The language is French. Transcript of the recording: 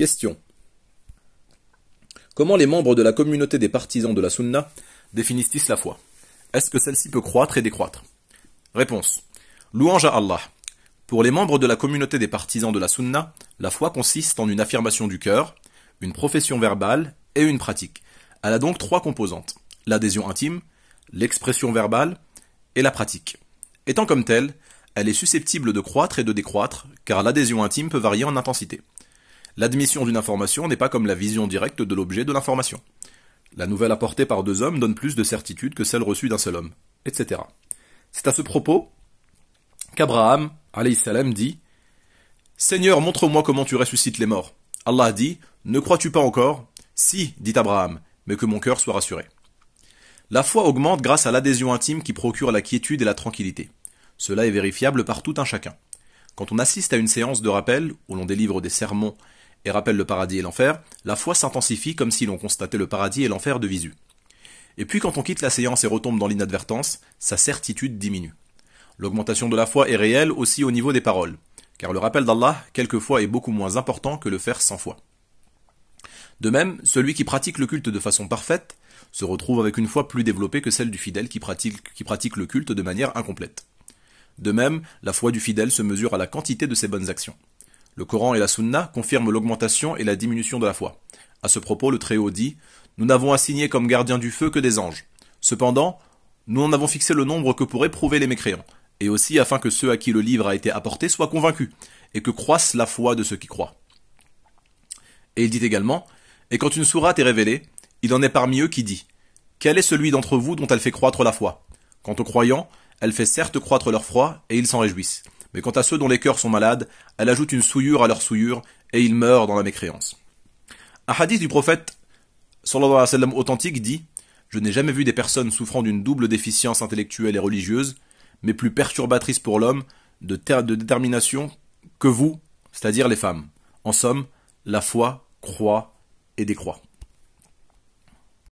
Question. Comment les membres de la communauté des partisans de la Sunna définissent-ils la foi Est-ce que celle-ci peut croître et décroître Réponse. Louange à Allah. Pour les membres de la communauté des partisans de la Sunna, la foi consiste en une affirmation du cœur, une profession verbale et une pratique. Elle a donc trois composantes l'adhésion intime, l'expression verbale et la pratique. Étant comme telle, elle est susceptible de croître et de décroître, car l'adhésion intime peut varier en intensité. L'admission d'une information n'est pas comme la vision directe de l'objet de l'information. La nouvelle apportée par deux hommes donne plus de certitude que celle reçue d'un seul homme, etc. C'est à ce propos qu'Abraham, salam, dit Seigneur, montre-moi comment tu ressuscites les morts. Allah dit Ne crois-tu pas encore Si, dit Abraham, mais que mon cœur soit rassuré. La foi augmente grâce à l'adhésion intime qui procure la quiétude et la tranquillité. Cela est vérifiable par tout un chacun. Quand on assiste à une séance de rappel, où l'on délivre des sermons et rappelle le paradis et l'enfer, la foi s'intensifie comme si l'on constatait le paradis et l'enfer de visu. Et puis quand on quitte la séance et retombe dans l'inadvertance, sa certitude diminue. L'augmentation de la foi est réelle aussi au niveau des paroles, car le rappel d'Allah, quelquefois, est beaucoup moins important que le faire sans foi. De même, celui qui pratique le culte de façon parfaite se retrouve avec une foi plus développée que celle du fidèle qui pratique, qui pratique le culte de manière incomplète. De même, la foi du fidèle se mesure à la quantité de ses bonnes actions. Le Coran et la Sunna confirment l'augmentation et la diminution de la foi. À ce propos, le Très-Haut dit Nous n'avons assigné comme gardiens du feu que des anges. Cependant, nous en avons fixé le nombre que pour éprouver les mécréants, et aussi afin que ceux à qui le livre a été apporté soient convaincus, et que croisse la foi de ceux qui croient. Et il dit également Et quand une sourate est révélée, il en est parmi eux qui dit Quel est celui d'entre vous dont elle fait croître la foi Quant aux croyants, elle fait certes croître leur foi, et ils s'en réjouissent mais quant à ceux dont les cœurs sont malades, elle ajoute une souillure à leur souillure, et ils meurent dans la mécréance. Un hadith du prophète sallallahu alayhi wa sallam authentique dit Je n'ai jamais vu des personnes souffrant d'une double déficience intellectuelle et religieuse, mais plus perturbatrice pour l'homme, de, de détermination, que vous, c'est-à-dire les femmes. En somme, la foi croit et décroît.